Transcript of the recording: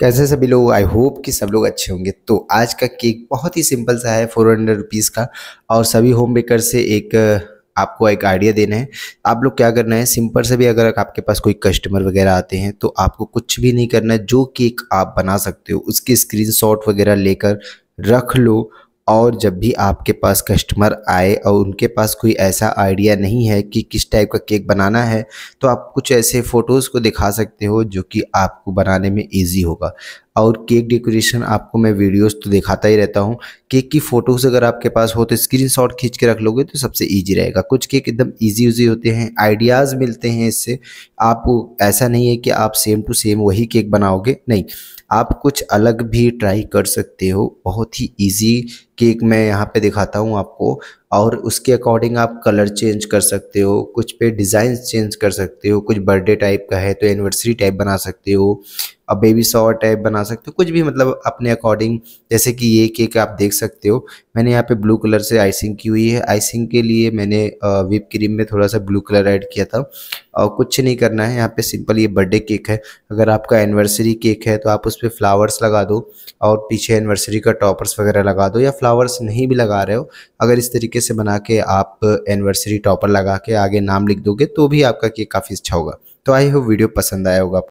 कैसे सभी लोग आई होप कि सब लोग अच्छे होंगे तो आज का केक बहुत ही सिंपल सा है फोर हंड्रेड रुपीज़ का और सभी होम बेकर से एक आपको एक आइडिया देना है आप लोग क्या करना है सिंपल से भी अगर आपके पास कोई कस्टमर वगैरह आते हैं तो आपको कुछ भी नहीं करना है जो केक आप बना सकते हो उसकी स्क्रीनशॉट वगैरह लेकर रख लो और जब भी आपके पास कस्टमर आए और उनके पास कोई ऐसा आइडिया नहीं है कि किस टाइप का केक बनाना है तो आप कुछ ऐसे फ़ोटोज़ को दिखा सकते हो जो कि आपको बनाने में ईजी होगा और केक डेकोरेशन आपको मैं वीडियोस तो दिखाता ही रहता हूँ केक की फ़ोटोज़ अगर आपके पास हो तो स्क्रीनशॉट खींच के रख लोगे तो सबसे ईजी रहेगा कुछ केक एकदम ईजी उजी होते हैं आइडियाज़ मिलते हैं इससे आप ऐसा नहीं है कि आप सेम टू सेम वही केक बनाओगे नहीं आप कुछ अलग भी ट्राई कर सकते हो बहुत ही ईजी केक मैं यहाँ पर दिखाता हूँ आपको और उसके अकॉर्डिंग आप कलर चेंज कर सकते हो कुछ पे डिज़ाइन चेंज कर सकते हो कुछ बर्थडे टाइप का है तो एनिवर्सरी टाइप बना सकते हो अब बेबी शॉवर टाइप बना सकते हो कुछ भी मतलब अपने अकॉर्डिंग जैसे कि ये केक आप देख सकते हो मैंने यहाँ पे ब्लू कलर से आइसिंग की हुई है आइसिंग के लिए मैंने विप क्रीम में थोड़ा सा ब्लू कलर ऐड किया था और कुछ नहीं करना है यहाँ पे सिंपल ये बर्थडे केक है अगर आपका एनिवर्सरी केक है तो आप उस पर फ्लावर्स लगा दो और पीछे एनिवर्सरी का टॉपर्स वगैरह लगा दो या फ्लावर्स नहीं भी लगा रहे हो अगर इस तरीके से बना के आप एनिवर्सरी टॉपर लगा के आगे नाम लिख दोगे तो भी आपका केक काफ़ी अच्छा होगा तो आई होप वीडियो पसंद आया होगा